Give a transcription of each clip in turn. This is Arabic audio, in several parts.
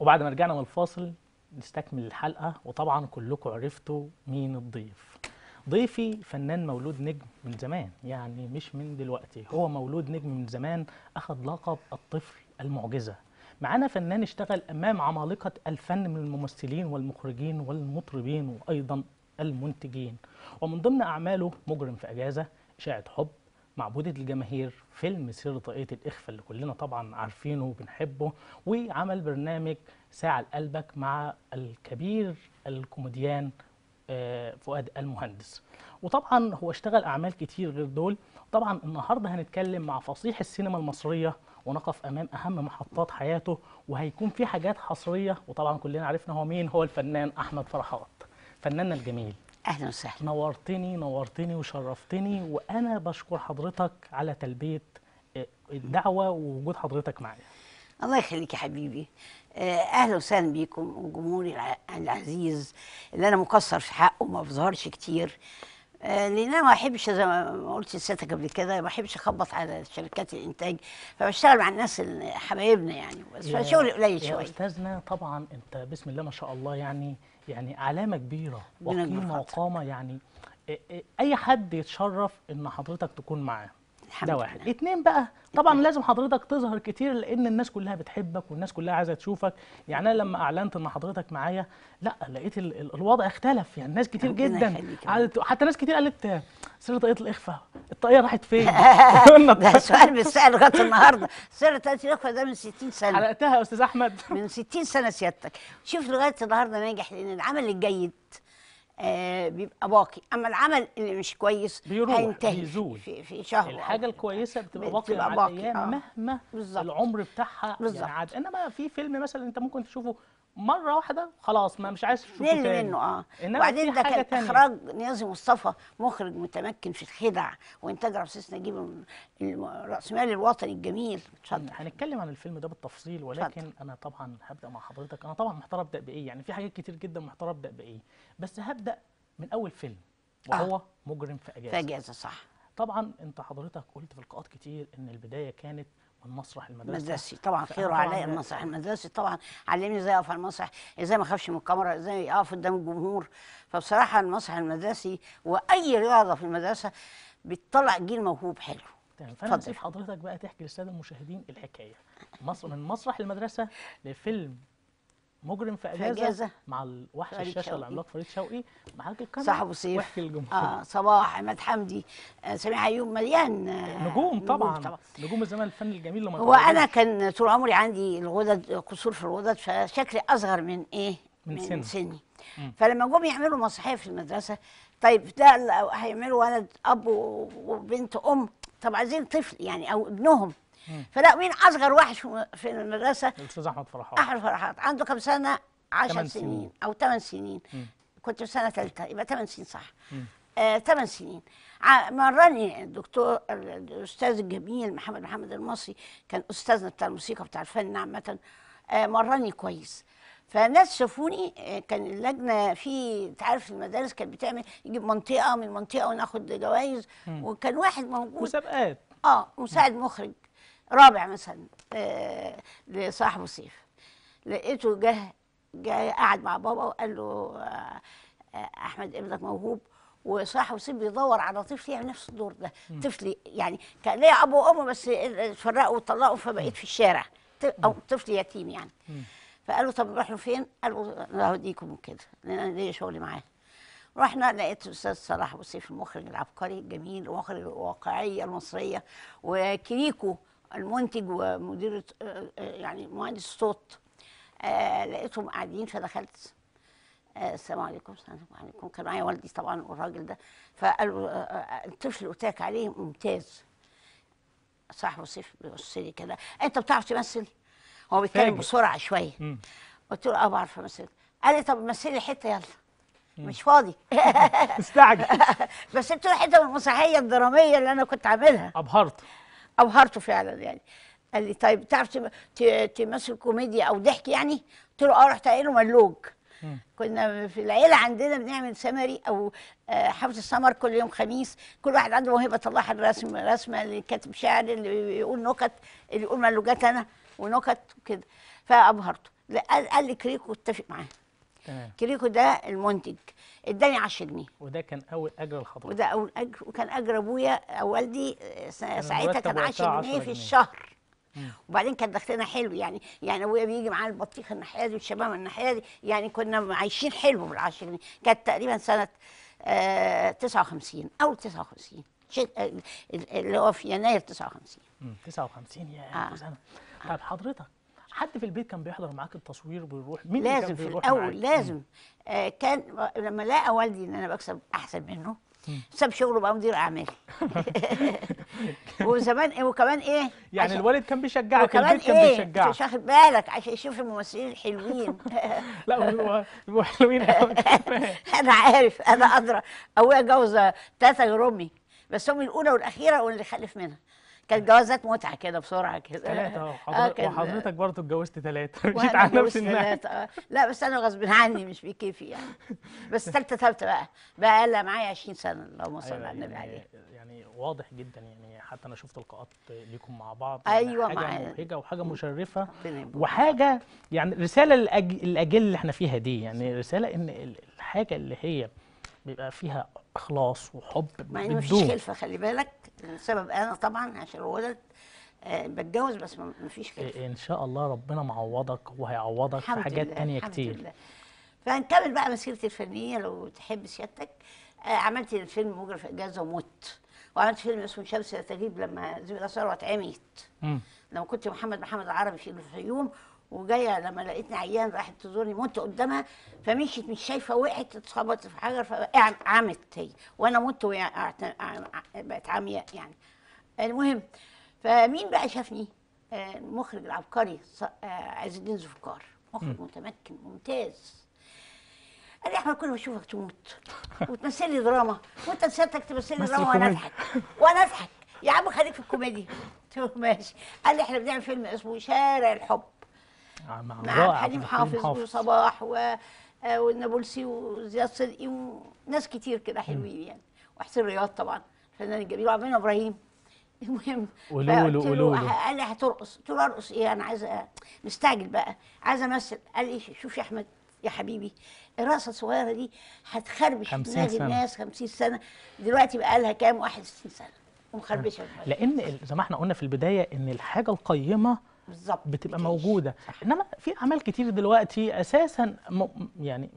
وبعد ما رجعنا من الفاصل نستكمل الحلقه وطبعا كلكم عرفتوا مين الضيف ضيفي فنان مولود نجم من زمان يعني مش من دلوقتي هو مولود نجم من زمان اخذ لقب الطفل المعجزه معانا فنان اشتغل امام عمالقه الفن من الممثلين والمخرجين والمطربين وايضا المنتجين ومن ضمن اعماله مجرم في اجازه اشاعه حب معبودة الجماهير فيلم سر طاقية الإخفة اللي كلنا طبعا عارفينه وبنحبه وعمل برنامج ساعة لقلبك مع الكبير الكوميديان آه، فؤاد المهندس وطبعا هو اشتغل أعمال كتير غير دول طبعا النهاردة هنتكلم مع فصيح السينما المصرية ونقف امام اهم محطات حياته وهيكون في حاجات حصريه وطبعا كلنا عرفنا هو مين هو الفنان احمد فرحات فناننا الجميل اهلا وسهلا نورتني نورتني وشرفتني وانا بشكر حضرتك على تلبيه آه، الدعوه ووجود حضرتك معايا الله يخليك يا حبيبي آه، اهلا وسهلا بيكم وجمهوري العزيز اللي انا مقصر في حقه ما بظهرش كتير آه، لان انا ما احبش زي ما قلت لساتك قبل كده ما احبش اخبط على شركات الانتاج فبشتغل مع الناس حبايبنا يعني بس شغلي قليل شويه يا استاذنا طبعا انت بسم الله ما شاء الله يعني يعني علامه كبيره وقيمه وقامه يعني اي حد يتشرف ان حضرتك تكون معاه الحمد ده واحد لله. اتنين بقى طبعا اتنين. لازم حضرتك تظهر كتير لان الناس كلها بتحبك والناس كلها عايزه تشوفك يعني انا لما اعلنت ان حضرتك معايا لا لقيت ال ال الوضع اختلف يعني ناس كتير جدا حتى ناس كتير قالت سر طاقيه الاخفاء الطاقيه راحت فين ده طيب. سؤال بيتسال لغايه النهارده سر طاقيه الاخفاء ده من 60 سنه حلقتها يا استاذ احمد من 60 سنه سيادتك شوف لغايه النهارده ناجح لان العمل الجيد آه بيبقى باقي اما العمل اللي مش كويس بيروح هينتهي بيزول في, في شهر الحاجه الكويسه بتبقى باقي مع الايام آه. مهما بالزبط. العمر بتاعها بالزبط. يعني عاد انما في فيلم مثلا انت ممكن تشوفه مره واحده خلاص ما مش عايز تشوفه تاني منه اه وبعدين ده كان تانية. اخراج نيازي مصطفى مخرج متمكن في الخدع وانتاج رئيس نجيب مال الوطني الجميل اتفضل هنتكلم عن الفيلم ده بالتفصيل ولكن شد. انا طبعا هبدا مع حضرتك انا طبعا محتار ابدا بايه يعني في حاجات كتير جدا محتار ابدا بايه بس هبدا من اول فيلم وهو آه. مجرم في اجازه في اجازه صح طبعا انت حضرتك قلت في لقاءات كتير ان البدايه كانت المسرح المدرسي المدرسي طبعا خير علي المسرح المدرسي طبعا علمني ازاي اقف على المسرح ازاي ما اخافش من الكاميرا ازاي اقف قدام الجمهور فبصراحه المسرح المدرسي واي رياضه في المدرسه بتطلع جيل موهوب حلو تمام فانا نسيب حضرتك بقى تحكي للساده المشاهدين الحكايه مصر من مسرح المدرسه لفيلم مجرم في اجازه, في أجازة مع الوحش الشاشه العملاق فريد شوقي معاك الكاميرا صاحب سيف وحكي الجمهور اه صباح عماد حمدي آه سميح ايوب مليان آه نجوم طبعا نجوم, الزمان الزمن الفن الجميل لما وانا كان طول عمري عندي الغدد قصور في الغدد فشكلي اصغر من ايه من, من سن. سني فلما جم يعملوا مسرحيه في المدرسه طيب ده هيعملوا ولد اب وبنت ام طب عايزين طفل يعني او ابنهم فلا مين اصغر واحد في المدرسه الاستاذ احمد فرحات احمد فرحات عنده كم سنه 10 سنين او 8 سنين مم. كنت في سنه ثالثه يبقى 8 سنين صح آه 8 سنين مرني الدكتور الاستاذ الجميل محمد محمد المصري كان استاذنا بتاع الموسيقى بتاع الفن عامه آه مرني كويس فالناس شافوني آه، كان اللجنه في انت عارف المدارس كانت بتعمل يجيب منطقه من منطقه وناخد جوائز وكان واحد موجود مسابقات اه مساعد مخرج رابع مثلا آه، لصاحبه سيف لقيته جه جاي قاعد مع بابا وقال له آه، آه، احمد ابنك موهوب وصاحبه سيف بيدور على طفل يعمل نفس الدور ده طفل يعني كان ليا ابو وامه بس اتفرقوا وطلقوا فبقيت في الشارع او طفل يتيم يعني فقال له طب نروح له فين؟ قال له انا هوديكم وكده لان انا ليا شغل معاه رحنا لقيت الاستاذ صلاح ابو سيف المخرج العبقري الجميل المخرج الواقعيه المصريه وكريكو المنتج ومدير آه، آه، يعني مهندس الصوت آه، لقيتهم قاعدين فدخلت السلام عليكم السلام عليكم كان معايا والدي طبعا والراجل ده فقالوا الطفل اللي قلت لك عليه ممتاز صاحبه سيف بيبص لي كده انت بتعرف تمثل؟ هو بيتكلم بسرعه شويه قلت له اه بعرف امثل قال لي طب مثلي حته يلا مش فاضي استعجل بس انت حته من المسرحيه الدراميه اللي انا كنت عاملها ابهرت أبهرته فعلا يعني قال لي طيب تعرف تمثل كوميديا أو ضحك يعني؟ قلت له أه رحت قايله ملوج كنا في العيله عندنا بنعمل سمري او آه، حفظ السمر كل يوم خميس كل واحد عنده موهبه طلعها الرسم رسمه اللي كاتب شعر اللي يقول نكت اللي يقول ملوجات انا ونكت وكده فابهرته قال لي كريكو اتفق معاه تمام. كريكو ده المنتج اداني 10 جنيه وده كان اول اجر لحضرتك وده اول اجر وكان اجر ابويا او والدي ساعتها كان 10 جنيه في الشهر وبعدين كان دخلنا حلو يعني يعني ابويا بيجي معاه البطيخ الناحيه دي والشباب الناحيه دي يعني كنا عايشين حلو بال 10 جنيه كانت تقريبا سنه آه 59 او 59 اللي هو في يناير 59 59 يا آه. سنه طب حضرتك حد في البيت كان بيحضر معاك التصوير بيروح مين لازم كان في الاول لازم آه كان لما لقى والدي ان انا بكسب احسن منه ساب شغله بقى مدير اعمال وزمان إيه، وكمان ايه يعني الوالد كان بيشجعك البيت كان إيه؟ بيشجعك مش واخد بالك عشان يشوف الممثلين الحلوين لا بيبقوا حلوين انا عارف انا ادرى ابويا جوز ثلاثه جرومي بس هم الاولى والاخيره واللي خلف منها كانت جوازات متعه كده بسرعه كده ثلاثه اه وحضرتك, آه وحضرتك برضه اتجوزت ثلاثه مشيت على نفس ثلاثه لا بس انا غصب عني مش بكيفي يعني بس ثالثه ثالثه بقى بقى لها معايا 20 سنه اللهم صل على أيوة، النبي يعني عليه يعني واضح جدا يعني حتى انا شفت لقاءات ليكم مع بعض يعني ايوه معايا حاجه مبهجه وحاجه مشرفه وحاجه يعني رساله للاجيال اللي احنا فيها دي يعني رساله ان الحاجه اللي هي بيبقى فيها اخلاص وحب مع ان مفيش خلفه خلي بالك السبب انا طبعا عشان ولد آه، بتجوز بس مفيش خلفه إيه، ان شاء الله ربنا معوضك وهيعوضك في حاجات ثانيه تانية كتير لله. فهنكمل بقى مسيرتي الفنيه لو تحب سيادتك آه، عملت فيلم مجرف اجازه وموت وعملت فيلم اسمه شمس لا تغيب لما زميلة ثروت عميت لما كنت محمد محمد العربي في الفيوم وجايه لما لقيتني عيان راحت تزورني مت قدامها فمشيت مش شايفه وقعت اتخبطت في حجر فعمت هي وانا مت بقت عمياء يعني المهم فمين بقى شافني؟ المخرج العبقري عز الدين زفكار مخرج متمكن ممتاز قال لي احمد كل ما اشوفك تموت وتمثل لي دراما وانت سيادتك تمثل لي دراما وانا اضحك وانا اضحك يا عم خليك في الكوميديا قلت له ماشي قال لي احنا بنعمل فيلم اسمه شارع الحب مع, مع حليم حافظ وصباح و... آه، والنابلسي وزياد صدقي وناس كتير كده حلوين يعني وحسين رياض طبعا الفنان الجميل وعبد ابراهيم المهم ولو ولو قال لي هترقص قلت له ارقص ايه انا عايز مستعجل بقى عايز امثل قال لي شوف يا احمد يا حبيبي الرقصه الصغيره دي هتخربش دماغ الناس 50 سنه دلوقتي بقى لها كام 61 سنه ومخربشه لان زي ما احنا قلنا في البدايه ان الحاجه القيمه بالظبط بتبقى موجوده صح. انما في اعمال كتير دلوقتي اساسا م... يعني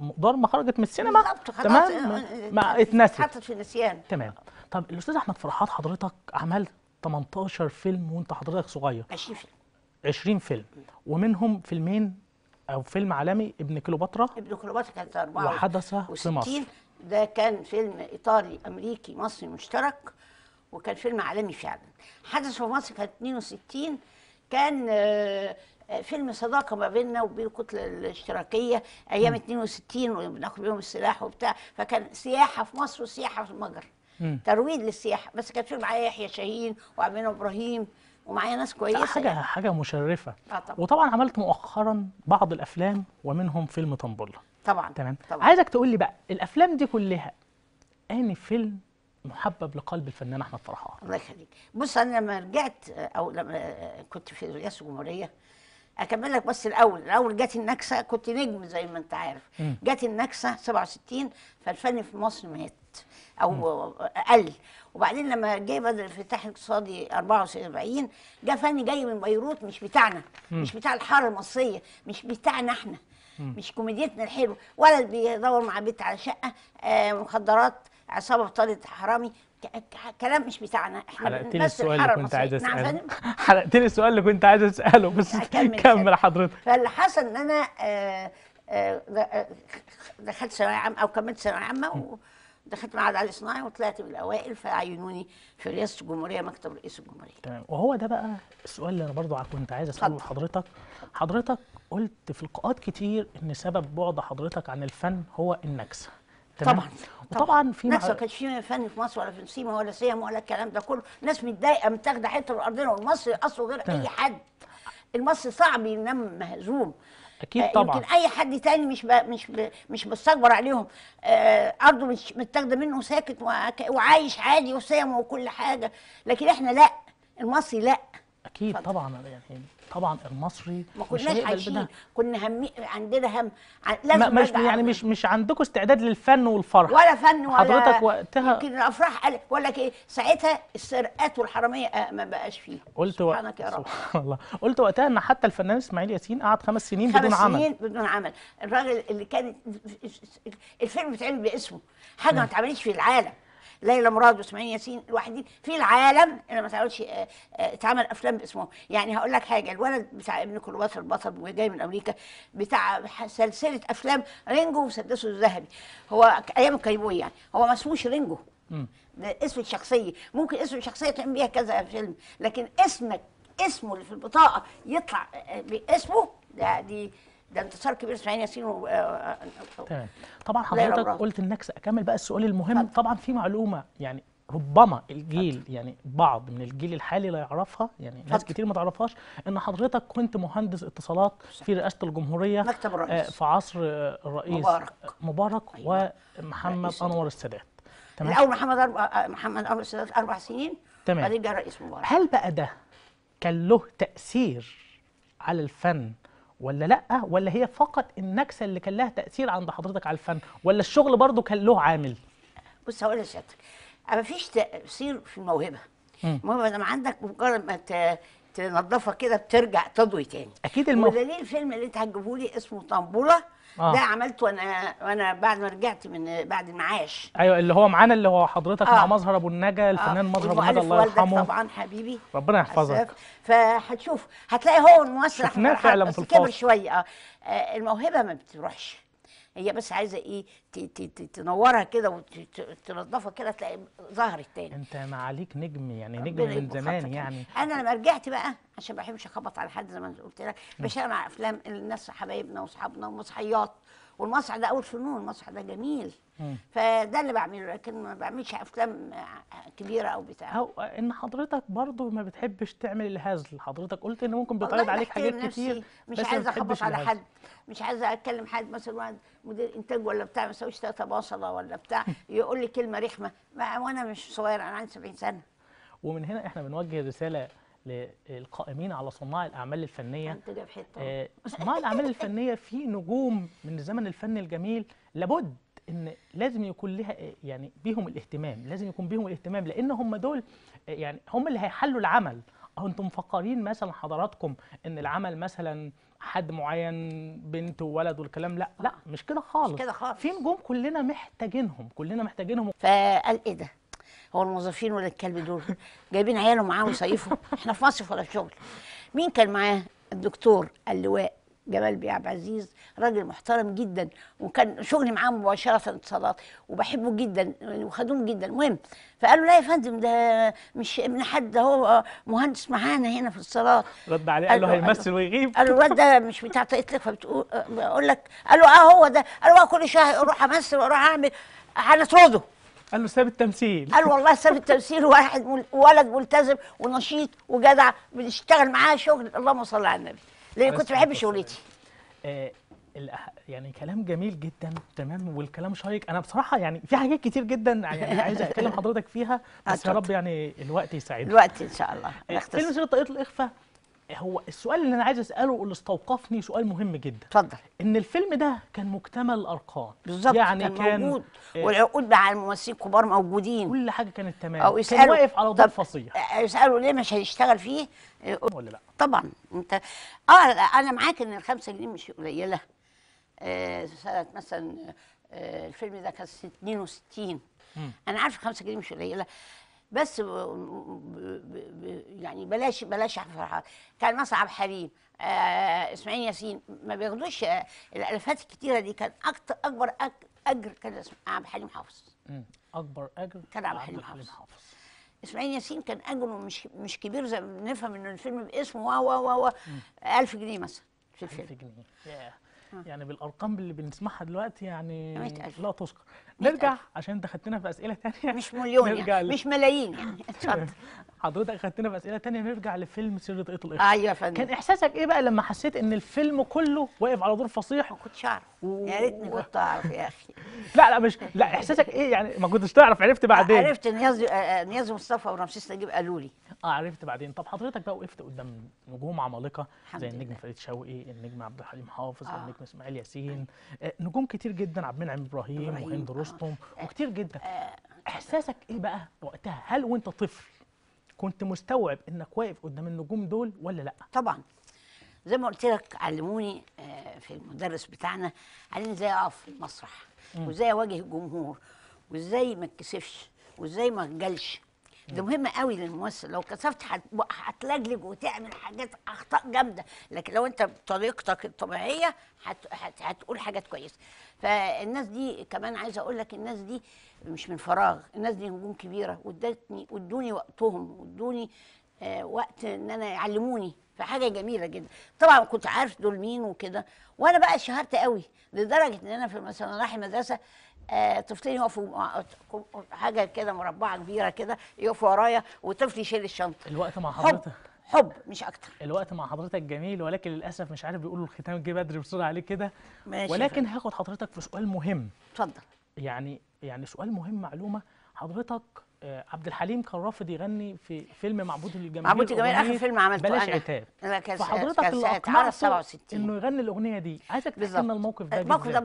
مقدار ما خرجت من السينما تمام آه، ما آه، اتنست اتحطت في نسيان تمام طب الاستاذ احمد فرحات حضرتك عملت 18 فيلم وانت حضرتك صغير 20 فيلم 20 فيلم ومنهم فيلمين او فيلم عالمي ابن كليوباترا ابن كليوباترا كانت 4 وحدث في مصر ده كان فيلم ايطالي امريكي مصري مشترك وكان فيلم عالمي فعلا حدث في مصر كانت 62 كان آه، آه، فيلم صداقه ما بيننا وبين الكتله الاشتراكيه ايام 62 وبناخد بيهم السلاح وبتاع فكان سياحه في مصر وسياحه في المجر ترويج للسياحه بس كان في معايا يحيى شاهين وعمنا ابراهيم ومعايا ناس كويسه حاجه يعني. حاجه مشرفه آه طبعًا. وطبعا عملت مؤخرا بعض الافلام ومنهم فيلم طنبله طبعا تمام طبعًا. عايزك تقول لي بقى الافلام دي كلها اني فيلم محبب لقلب الفنان احمد فرحان الله يخليك بص انا لما رجعت او لما آه، كنت في رئاسه الجمهوريه اكمل لك بس الاول الاول جت النكسه كنت نجم زي ما انت عارف جت النكسه 67 فالفن في مصر مات او قل وبعدين لما جه بدل الفتاح الاقتصادي 74 جاء فن جاي من بيروت مش بتاعنا مم. مش بتاع الحاره المصريه مش بتاعنا احنا مش كوميديتنا الحلوه ولد بيدور مع بيت على شقه آه مخدرات عصابه افترضت حرامي كلام مش بتاعنا احنا حلقتني السؤال اللي كنت عايز نعم، اساله نعم السؤال اللي كنت عايز اساله بس كمل, حضرتك فاللي حصل ان انا آه، آه، آه، دخلت ثانويه عامه او كملت ثانويه عامه دخلت معهد علي صناعي وطلعت من الاوائل فعينوني في رئاسه الجمهوريه مكتب رئيس الجمهوريه تمام وهو ده بقى السؤال اللي انا برضو كنت عايز اساله لحضرتك حضرتك قلت في لقاءات كتير ان سبب بعد حضرتك عن الفن هو النكسه طبعا طبعا في ناس ما كانش في فن في مصر ولا في سيما ولا سيما ولا الكلام ده كله ناس متضايقه متاخده حته من ارضنا والمصري اصله غير اي حد المصري صعب ينام مهزوم اكيد آه، طبعا يمكن اي حد تاني مش ب... مش ب... مش بستكبر عليهم آه، ارضه مش متاخده منه ساكت وعايش عادي وسيما وكل حاجه لكن احنا لا المصري لا اكيد فضل. طبعا يعني طبعا المصري ما كناش عايشين كنا هم عندنا هم لازم مش يعني مش مش عندكم استعداد للفن والفرح ولا فن ولا حضرتك وقتها يمكن الافراح قال لك إيه، ساعتها السرقات والحراميه آه، ما بقاش فيه قلت سبحانك و... يا رب سبحان الله قلت وقتها ان حتى الفنان اسماعيل ياسين قعد خمس سنين خمس بدون عمل خمس سنين بدون عمل الراجل اللي كان الفيلم بيتعمل باسمه حاجه نعم. ما اتعملتش في العالم ليلى مراد واسماعيل ياسين الوحيدين في العالم اللي ما اتعملش آه، آه، اتعمل افلام باسمهم يعني هقول لك حاجه الولد بتاع ابن كليوباترا البطل وجاي من امريكا بتاع سلسله افلام رينجو وسدسه الذهبي هو ايام الكيبوي يعني هو ما اسموش رينجو ده اسم الشخصيه ممكن اسم الشخصيه تعمل بيها كذا فيلم لكن اسمك اسمه اللي في البطاقه يطلع آه، باسمه ده دي ده انتصار كبير اسماعيل ياسين و... آه، آه، آه، تمام طبعا حضرتك قلت النكس اكمل بقى السؤال المهم طبعا في معلومه يعني ربما الجيل يعني بعض من الجيل الحالي لا يعرفها يعني ناس كتير ما تعرفهاش ان حضرتك كنت مهندس اتصالات في رئاسه الجمهوريه مكتب الرئيس في عصر الرئيس مبارك مبارك أيوة. ومحمد انور السادات تمام الاول محمد محمد انور السادات اربع سنين تمام بعدين جه الرئيس مبارك هل بقى ده كان له تاثير على الفن ولا لا ولا هي فقط النكسه اللي كان لها تاثير عند حضرتك على الفن ولا الشغل برضو كان له عامل بص هقول لحضرتك ما فيش تاثير في الموهبه الموهبه لما عندك مجرد ما تنظفها كده بترجع تضوي تاني اكيد الموهبه ودليل الفيلم اللي انت هتجيبه لي اسمه طنبوله آه. ده عملته وانا وانا بعد ما رجعت من بعد المعاش ايوه اللي هو معانا اللي هو حضرتك آه. مع مظهر ابو النجا الفنان آه. مظهر ابو النجا آه. الله يرحمه طبعا حبيبي ربنا يحفظك فهتشوف هتلاقي هو المسرح شفناه فعلا في كبر شويه اه الموهبه ما بتروحش هي بس عايزه ايه تنورها كده وتنضفها كده تلاقي ظهرت تاني انت ما عليك نجم يعني نجم من زمان يعني انا لما رجعت بقى عشان ما بحبش اخبط على حد زي ما قلت لك بشتغل افلام الناس حبايبنا واصحابنا ومصحيات والمسرح ده اول فنون المسرح ده جميل فده اللي بعمله لكن ما بعملش افلام كبيره او بتاع هو ان حضرتك برضو ما بتحبش تعمل الهزل حضرتك قلت ان ممكن بيتعرض عليك حاجات كتير مش عايزه اخبط على حد مش عايزه اتكلم حد مثلا مدير انتاج ولا بتاع ما يسويش ثلاثه ولا بتاع يقول لي كلمه رخمه وانا مش صغير انا عندي 70 سنه ومن هنا احنا بنوجه رساله للقائمين على صناع الاعمال الفنيه انت جايب حته آه، صناع الاعمال الفنيه في نجوم من الزمن الفني الجميل لابد ان لازم يكون لها يعني بيهم الاهتمام لازم يكون بيهم الاهتمام لان هم دول آه، يعني هم اللي هيحلوا العمل او انتم مفكرين مثلا حضراتكم ان العمل مثلا حد معين بنت وولد والكلام لا لا آه. مش كده خالص مش كده خالص في نجوم كلنا محتاجينهم كلنا محتاجينهم فقال ايه ده هو الموظفين ولا الكلب دول جايبين عياله معاه يصيفوا احنا في مصيف ولا في شغل مين كان معاه الدكتور اللواء جمال بيه عبد العزيز راجل محترم جدا وكان شغلي معاه مباشره اتصالات وبحبه جدا وخدوم جدا المهم فقالوا لا يا فندم ده مش ابن حد ده هو مهندس معانا هنا في الاتصالات رد عليه قال له هيمثل ويغيب قالوا الواد ده مش بتاع طاقتك فبتقول بقول لك له اه هو ده قال له آه، كل شهر اروح امثل واروح اعمل هنطرده قال له ساب التمثيل قال والله ساب التمثيل واحد ولد ملتزم ونشيط وجدع بنشتغل معاه شغل اللهم صل على النبي لان كنت بحب شغلتي آه يعني كلام جميل جدا تمام والكلام شيق انا بصراحه يعني في حاجات كتير جدا يعني عايز اتكلم حضرتك فيها بس يا رب يعني الوقت يساعدنا الوقت ان شاء الله آه، فيلم سيره طاقية الاخفاء هو السؤال اللي انا عايز اساله اللي استوقفني سؤال مهم جدا اتفضل ان الفيلم ده كان مكتمل الارقام بالظبط يعني كان, كان موجود إيه والعقود مع الممثلين كبار موجودين كل حاجه كانت تمام أو كان واقف على دور فصيح آه، يسالوا ليه مش هيشتغل فيه ولا لا طبعا انت اه انا معاك ان الخمسة جنيه مش قليله آه سنه مثلا آه الفيلم ده كان 62 انا عارف 5 جنيه مش قليله بس يعني بلاش بلاش فرحات كان مصعب حليم آه اسماعيل ياسين ما بياخدوش آه الالفات الكتيره دي كان اكتر اكبر اجر كان عبد الحليم حافظ اكبر اجر كان عبد الحليم حافظ, اسماعيل ياسين كان اجره مش مش كبير زي ما نفهم ان الفيلم باسمه و و و 1000 جنيه مثلا في الفيلم 1000 جنيه yeah. يعني بالارقام اللي بنسمعها دلوقتي يعني لا تذكر نرجع عشان انت خدتنا في اسئله ثانيه مش مليون يعني. مش ملايين يعني اتفضل حضرتك خدتنا في اسئله ثانيه نرجع لفيلم سر طاقية القشطه ايوه يا فندم كان احساسك ايه بقى لما حسيت ان الفيلم كله واقف على دور فصيح ما كنتش اعرف و... يا ريتني كنت اعرف يا اخي لا لا مش لا احساسك ايه يعني ما كنتش تعرف عرفت بعدين عرفت نياز آه، آه، نياز مصطفى ورمسيس نجيب قالوا لي اه عرفت بعدين طب حضرتك بقى وقفت قدام نجوم عمالقه زي النجم فريد شوقي النجم عبد الحليم حافظ آه. النجم اسماعيل ياسين آه. نجوم كتير جدا عبد المنعم ابراهيم وهند رستم آه. وكتير جدا آه. احساسك ايه بقى وقتها هل وانت طفل كنت مستوعب انك واقف قدام النجوم دول ولا لا طبعا زي ما قلت لك علموني آه، في المدرس بتاعنا علمني ازاي اقف في المسرح وازاي اواجه الجمهور وازاي ما اتكسفش وازاي ما اتجلش ده مهم قوي للممثل لو كسفت هتلجلج وتعمل حاجات اخطاء جامده لكن لو انت بطريقتك الطبيعيه هت... هت... هتقول حاجات كويسه فالناس دي كمان عايزه اقول لك الناس دي مش من فراغ الناس دي نجوم كبيره وادتني وادوني وقتهم وادوني آه وقت ان انا يعلموني فحاجه جميله جدا طبعا كنت عارف دول مين وكده وانا بقى شهرت قوي لدرجه ان انا في مثلا رايح مدرسه آه، طفلين يقفوا آه، حاجه كده مربعه كبيره كده يقفوا ورايا وطفل يشيل الشنطه الوقت مع حضرتك حب مش اكتر الوقت مع حضرتك جميل ولكن للاسف مش عارف بيقولوا الختام جه بدري بسرعه عليه كده ولكن هاخد حضرتك في سؤال مهم اتفضل يعني يعني سؤال مهم معلومه حضرتك آه، عبد الحليم كان رافض يغني في فيلم معبود الجماهير معبود الجماهير اخر فيلم عملته بلاش انا عتاب انا كان فحضرتك اللي اقنعته انه يغني الاغنيه دي عايزك تحكي لنا الموقف ده الموقف ده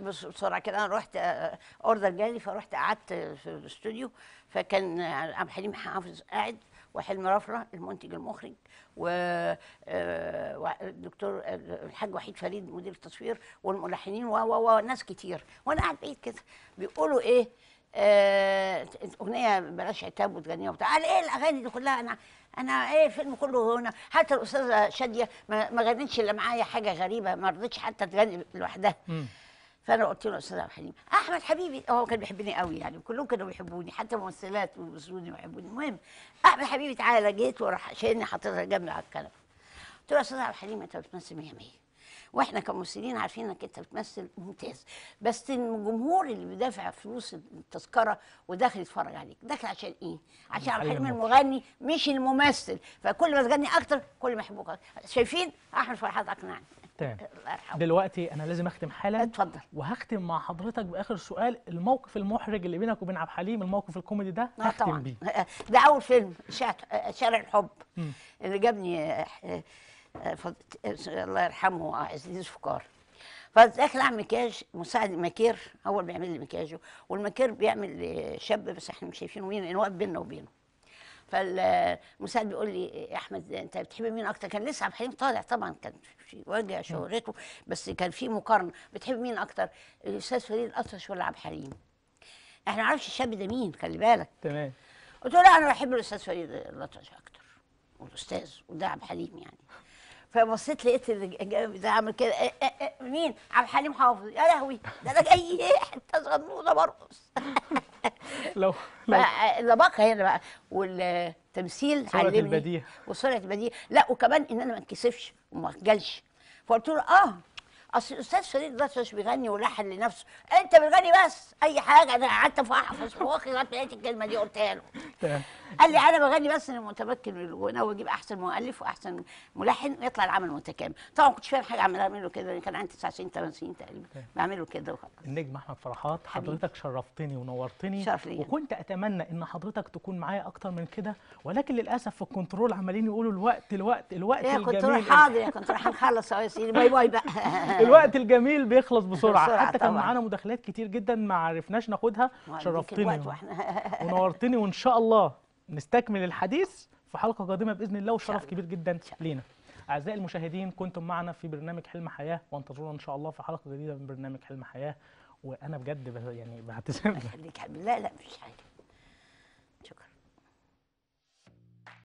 بسرعه كده انا رحت آه، اوردر جالي فرحت قعدت في الاستوديو فكان آه، عبد الحليم حافظ قاعد وحلمي رفرة المنتج المخرج والدكتور الحاج وحيد فريد مدير التصوير والملحنين و و ناس كتير وانا قاعد بعيد كده بيقولوا ايه آه اغنيه بلاش عتاب وتغنيها وبتاع قال ايه الاغاني دي كلها انا انا ايه الفيلم كله هنا حتى الاستاذه شاديه ما غنتش الا معايا حاجه غريبه ما رضتش حتى تغني لوحدها فانا قلت له استاذ عبد الحليم احمد حبيبي هو كان بيحبني قوي يعني كلهم كانوا بيحبوني حتى ممثلات ويبصوني ويحبوني المهم احمد حبيبي تعالى جيت وراح شايلني حاططها جنبي على الكنبه قلت له استاذ عبد الحليم انت بتمثل 100 100 واحنا كممثلين عارفين انك انت بتمثل ممتاز بس الجمهور اللي بيدافع فلوس التذكره وداخل يتفرج عليك داخل عشان ايه عشان عبد الحليم المغني مش الممثل فكل ما تغني اكتر كل ما يحبوك اكتر شايفين احمد فرحات اقنعني تمام دلوقتي انا لازم اختم حالا اتفضل وهختم مع حضرتك باخر سؤال الموقف المحرج اللي بينك وبين عبد الحليم الموقف الكوميدي ده آه هختم بيه آه، ده اول فيلم شارع الحب اللي جابني آه، الله يرحمه عزيز آه، الدين سكار فداخل اعمل مكياج مساعد المكير هو اللي بيعمل لي مكياجه والمكير بيعمل شاب بس احنا مش شايفينه مين لان واقف بيننا وبينه فالمساعد بيقول لي يا إيه، احمد انت بتحب مين اكتر كان لسه عبد الحليم طالع طبعا كان في وجه شهرته بس كان في مقارنه بتحب مين اكتر الاستاذ فريد الاطرش ولا عبد الحليم احنا ما نعرفش الشاب ده مين خلي بالك تمام قلت له انا بحب الاستاذ فريد الاطرش اكتر والاستاذ وده عبد الحليم يعني فبصيت لقيت ده عامل كده إيه، إيه، إيه، مين عبد الحليم حافظ يا لهوي ده انا جاي حته صغنونه برقص لو اللباقه هنا بقى والتمثيل علمني البديهه وسرعه البديهه لا وكمان ان انا ما انكسفش وما اخجلش فقلت له اه اصل الاستاذ فريد مش بيغني ولحن لنفسه انت بتغني بس اي حاجه انا قعدت في مخي لغايه ما لقيت الكلمه دي قلتها له قال لي انا بغني بس للمتمكن الغنى واجيب احسن مؤلف واحسن ملحن ويطلع العمل متكامل طبعا ما كنتش فاهم حاجه عمال اعمله كده كان عندي 99 8 سنين تقريبا بعمله كده وخلاص النجم احمد فرحات حضرتك شرفتني ونورتني شرف وكنت اتمنى ان حضرتك تكون معايا اكتر من كده ولكن للاسف في الكنترول عمالين يقولوا الوقت الوقت الوقت الجميل يا كنترول حاضر يا كنترول هنخلص يا سيدي باي باي بقى يعني. الوقت الجميل بيخلص بسرعه حتى كان معانا مداخلات كتير جدا ما عرفناش ناخدها شرفتني ونورتني وان شاء الله نستكمل الحديث في حلقه قادمه باذن الله وشرف كبير جدا لينا اعزائي المشاهدين كنتم معنا في برنامج حلم حياه وانتظرونا ان شاء الله في حلقه جديده من برنامج حلم حياه وانا بجد يعني بعتذر لا لا مش حاجه